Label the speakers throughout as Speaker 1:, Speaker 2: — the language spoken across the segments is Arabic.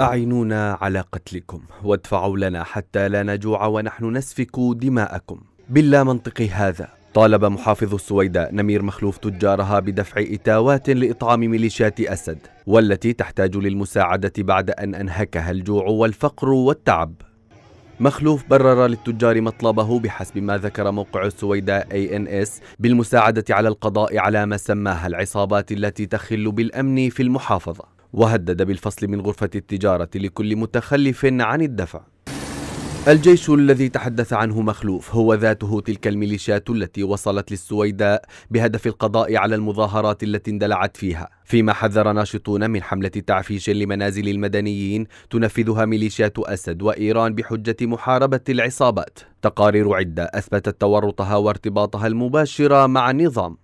Speaker 1: أعينونا على قتلكم وادفعوا لنا حتى لا نجوع ونحن نسفك دماءكم باللا منطق هذا طالب محافظ السويداء نمير مخلوف تجارها بدفع إتاوات لإطعام ميليشيات أسد والتي تحتاج للمساعدة بعد أن أنهكها الجوع والفقر والتعب مخلوف برر للتجار مطلبه بحسب ما ذكر موقع السويداء اي ان اس بالمساعدة على القضاء على ما سماها العصابات التي تخل بالأمن في المحافظة وهدد بالفصل من غرفة التجارة لكل متخلف عن الدفع الجيش الذي تحدث عنه مخلوف هو ذاته تلك الميليشيات التي وصلت للسويداء بهدف القضاء على المظاهرات التي اندلعت فيها فيما حذر ناشطون من حملة تعفيش لمنازل المدنيين تنفذها ميليشيات أسد وإيران بحجة محاربة العصابات تقارير عدة أثبتت تورطها وارتباطها المباشر مع النظام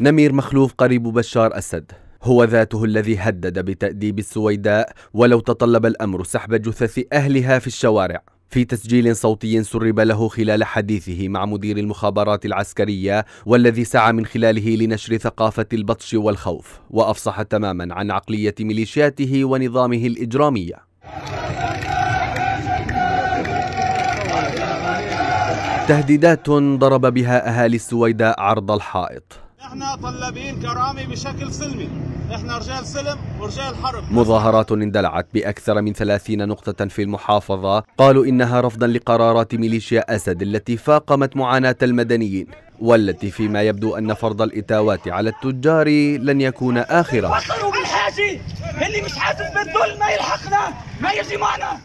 Speaker 1: نمير مخلوف قريب بشار أسد هو ذاته الذي هدد بتأديب السويداء ولو تطلب الأمر سحب جثث أهلها في الشوارع في تسجيل صوتي سرب له خلال حديثه مع مدير المخابرات العسكرية والذي سعى من خلاله لنشر ثقافة البطش والخوف وأفصح تماما عن عقلية ميليشياته ونظامه الإجرامية تهديدات ضرب بها أهالي السويداء عرض الحائط احنا طلابين كرامه بشكل سلمي احنا رجال سلم ورجال حرب مظاهرات اندلعت بأكثر من 30 نقطة في المحافظة قالوا إنها رفضا لقرارات ميليشيا أسد التي فاقمت معاناة المدنيين والتي فيما يبدو أن فرض الإتاوات على التجار لن يكون آخره بالحاجة اللي مش حاسس بالذل ما يلحقنا ما يجي معنا